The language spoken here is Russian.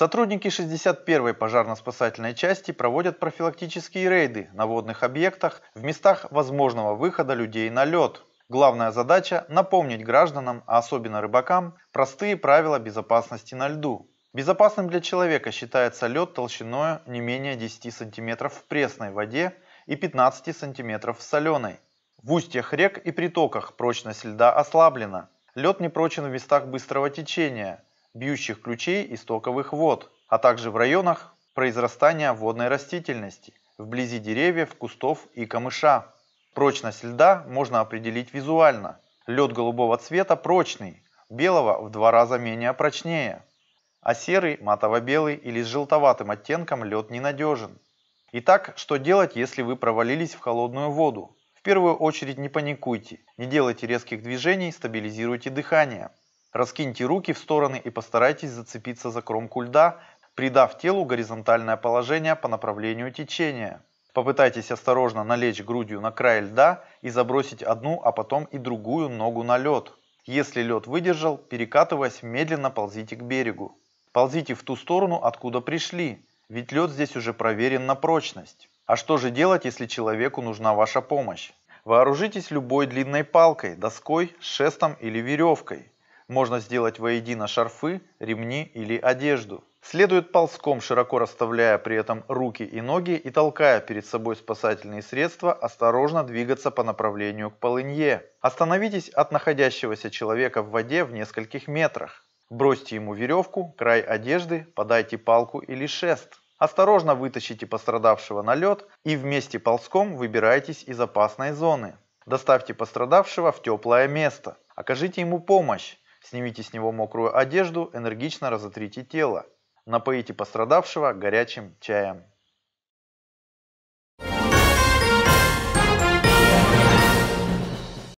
Сотрудники 61-й пожарно-спасательной части проводят профилактические рейды на водных объектах в местах возможного выхода людей на лед. Главная задача – напомнить гражданам, а особенно рыбакам, простые правила безопасности на льду. Безопасным для человека считается лед толщиной не менее 10 см в пресной воде и 15 см в соленой. В устьях рек и притоках прочность льда ослаблена. Лед не прочен в местах быстрого течения, бьющих ключей и стоковых вод, а также в районах произрастания водной растительности, вблизи деревьев, кустов и камыша. Прочность льда можно определить визуально. Лед голубого цвета прочный, белого в два раза менее прочнее, а серый, матово-белый или с желтоватым оттенком лед ненадежен. Итак, что делать, если вы провалились в холодную воду? В первую очередь не паникуйте, не делайте резких движений, стабилизируйте дыхание. Раскиньте руки в стороны и постарайтесь зацепиться за кромку льда, придав телу горизонтальное положение по направлению течения. Попытайтесь осторожно налечь грудью на край льда и забросить одну, а потом и другую ногу на лед. Если лед выдержал, перекатываясь, медленно ползите к берегу. Ползите в ту сторону, откуда пришли, ведь лед здесь уже проверен на прочность. А что же делать, если человеку нужна ваша помощь? Вооружитесь любой длинной палкой, доской, шестом или веревкой. Можно сделать воедино шарфы, ремни или одежду. Следует ползком, широко расставляя при этом руки и ноги и толкая перед собой спасательные средства, осторожно двигаться по направлению к полынье. Остановитесь от находящегося человека в воде в нескольких метрах. Бросьте ему веревку, край одежды, подайте палку или шест. Осторожно вытащите пострадавшего на лед и вместе ползком выбирайтесь из опасной зоны. Доставьте пострадавшего в теплое место. Окажите ему помощь. Снимите с него мокрую одежду, энергично разотрите тело. Напоите пострадавшего горячим чаем.